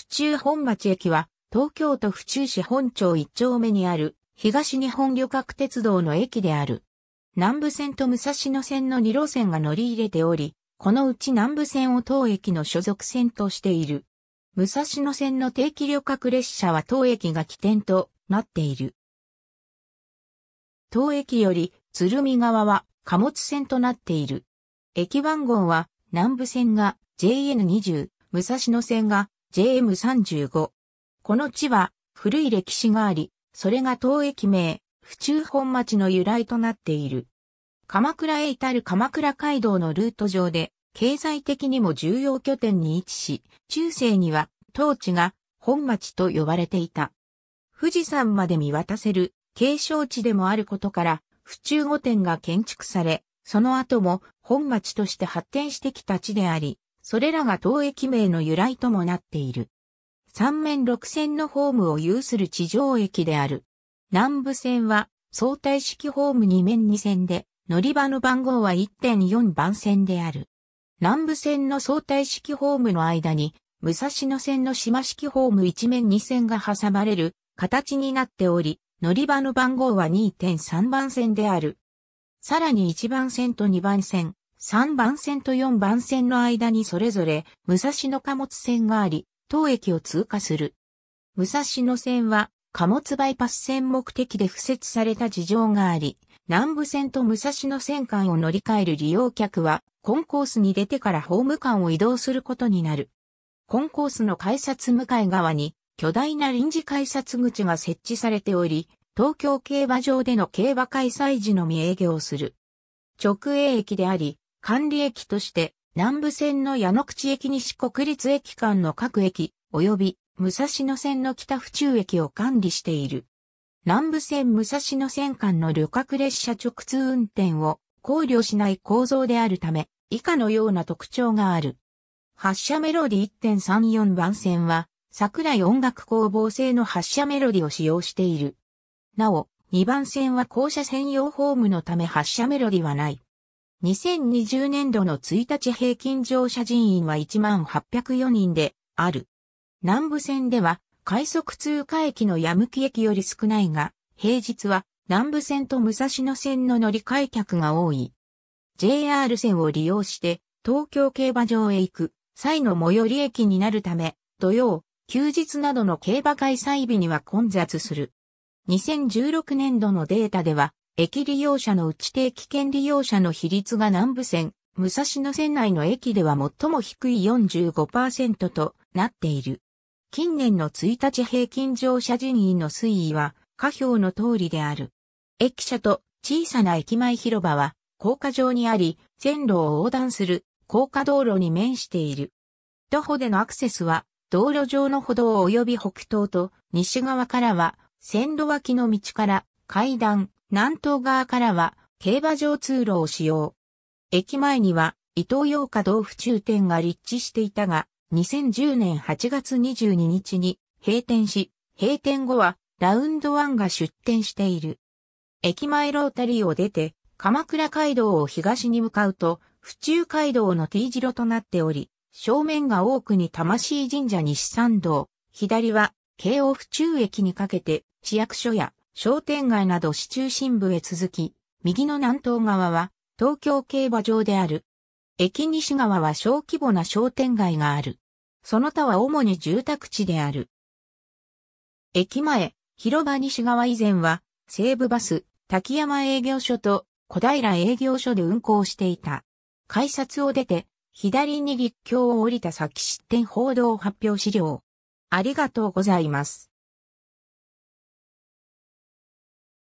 府中本町駅は、東京都府中市本町1丁目にある、東日本旅客鉄道の駅である。南部線と武蔵野線の2路線が乗り入れており、このうち南部線を当駅の所属線としている。武蔵野線の定期旅客列車は当駅が起点となっている。当駅より鶴見側は貨物線となっている。駅番号は南部線が JN20、武蔵野線が JM35。この地は古い歴史があり、それが当駅名、府中本町の由来となっている。鎌倉へ至る鎌倉街道のルート上で、経済的にも重要拠点に位置し、中世には当地が本町と呼ばれていた。富士山まで見渡せる景勝地でもあることから、府中御殿が建築され、その後も本町として発展してきた地であり、それらが当駅名の由来ともなっている。三面六線のホームを有する地上駅である。南部線は相対式ホーム2面2線で、乗り場の番号は1.4番線である。南部線の相対式ホームの間に、武蔵野線の島式ホーム1面2線が挟まれる形になっており、乗り場の番号は2.3番線である。さらに1番線と2番線、3番線と4番線の間にそれぞれ武蔵野貨物線があり、当駅を通過する。武蔵野線は貨物バイパス線目的で付設された事情があり、南部線と武蔵野線間を乗り換える利用客は、コンコースに出てからホーム間を移動することになる。コンコースの改札向かい側に、巨大な臨時改札口が設置されており、東京競馬場での競馬開催時のみ営業する。直営駅であり、管理駅として南武線の矢野口駅西国立駅間の各駅、及び武蔵野線の北府中駅を管理している。南武線武蔵野線間の旅客列車直通運転を考慮しない構造であるため、以下のような特徴がある。発車メロディ1.34番線は、桜井音楽工房製の発車メロディを使用している。なお、2番線は校舎専用ホームのため発車メロディはない。2020年度の1日平均乗車人員は1804人である。南部線では快速通過駅の矢吹駅より少ないが、平日は南部線と武蔵野線の乗り換え客が多い。JR 線を利用して東京競馬場へ行く際の最寄り駅になるため、土曜、休日などの競馬開催日には混雑する。2016年度のデータでは、駅利用者のうち定期券利用者の比率が南部線、武蔵野線内の駅では最も低い45%となっている。近年の1日平均乗車人員の推移は下表の通りである。駅舎と小さな駅前広場は高架上にあり、線路を横断する高架道路に面している。徒歩でのアクセスは道路上の歩道及び北東と西側からは線路脇の道から階段、南東側からは競馬場通路を使用。駅前には伊東洋華道府中店が立地していたが、2010年8月22日に閉店し、閉店後はラウンドワンが出店している。駅前ロータリーを出て、鎌倉街道を東に向かうと、府中街道の T 字路となっており、正面が多くに魂神社西参道、左は京王府中駅にかけて市役所や商店街など市中心部へ続き、右の南東側は東京競馬場である。駅西側は小規模な商店街がある。その他は主に住宅地である。駅前、広場西側以前は、西武バス、滝山営業所と小平営業所で運行していた。改札を出て、左に立教を降りた先失点報道発表資料。ありがとうございます。